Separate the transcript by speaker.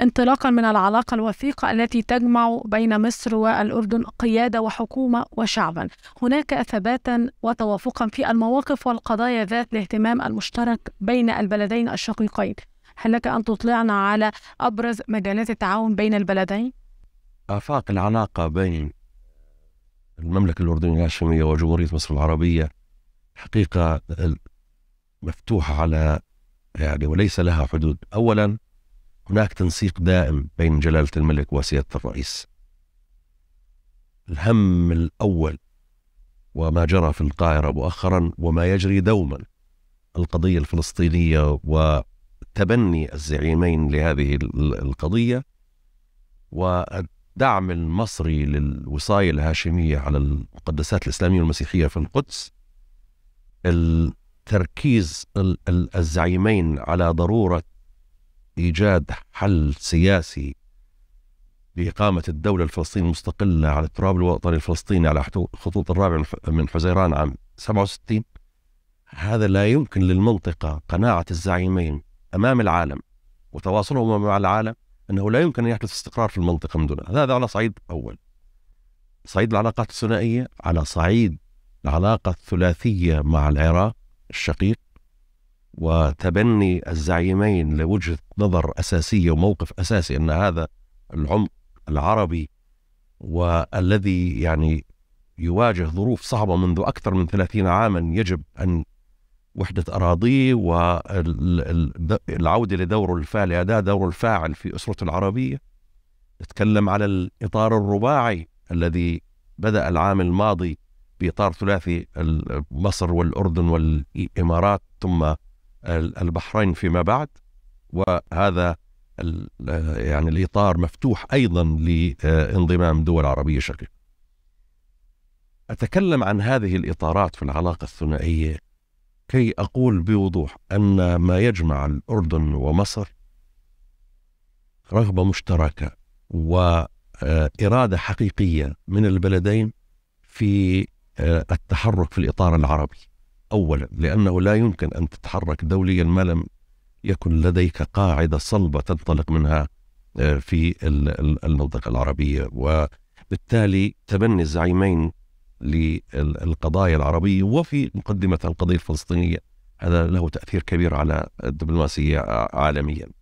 Speaker 1: انطلاقا من العلاقة الوثيقة التي تجمع بين مصر والأردن قيادة وحكومة وشعبا هناك ثباتا وتوافقا في المواقف والقضايا ذات الاهتمام المشترك بين البلدين الشقيقين هل لك أن تطلعنا على أبرز مجالات التعاون بين البلدين؟
Speaker 2: آفاق العلاقة بين المملكة الأردنية الهاشمية وجمهورية مصر العربية حقيقة مفتوحة على يعني وليس لها حدود أولا هناك تنسيق دائم بين جلالة الملك وسيادة الرئيس الهم الأول وما جرى في القاهرة مؤخرا وما يجري دوما القضية الفلسطينية وتبني الزعيمين لهذه القضية والدعم المصري للوصاية الهاشمية على المقدسات الإسلامية والمسيحية في القدس التركيز الزعيمين على ضرورة إيجاد حل سياسي لإقامة الدولة الفلسطينية المستقلة على التراب الوطني الفلسطيني على خطوط الرابع من حزيران عام 67 هذا لا يمكن للمنطقة قناعة الزعيمين أمام العالم وتواصلهم مع العالم أنه لا يمكن أن يحدث استقرار في المنطقة من دون هذا على صعيد أول صعيد العلاقات الثنائية على صعيد العلاقة الثلاثية مع العراق الشقيق وتبني الزعيمين لوجهه نظر اساسيه وموقف اساسي ان هذا العمق العربي والذي يعني يواجه ظروف صعبه منذ اكثر من 30 عاما يجب ان وحده اراضيه والعوده لدوره الفاعل ده دوره الفاعل في اسرته العربيه نتكلم على الاطار الرباعي الذي بدا العام الماضي باطار ثلاثي مصر والاردن والامارات ثم البحرين فيما بعد وهذا يعني الإطار مفتوح أيضا لانضمام دول عربية شقيقة أتكلم عن هذه الإطارات في العلاقة الثنائية كي أقول بوضوح أن ما يجمع الأردن ومصر رغبة مشتركة وإرادة آه، حقيقية من البلدين في آه، التحرك في الإطار العربي أولا لأنه لا يمكن أن تتحرك دوليا ما لم يكن لديك قاعدة صلبة تنطلق منها آه، في المنطقة العربية وبالتالي تبني الزعيمين للقضايا العربية وفي مقدمة القضية الفلسطينية هذا له تأثير كبير على الدبلوماسية آه، عالميا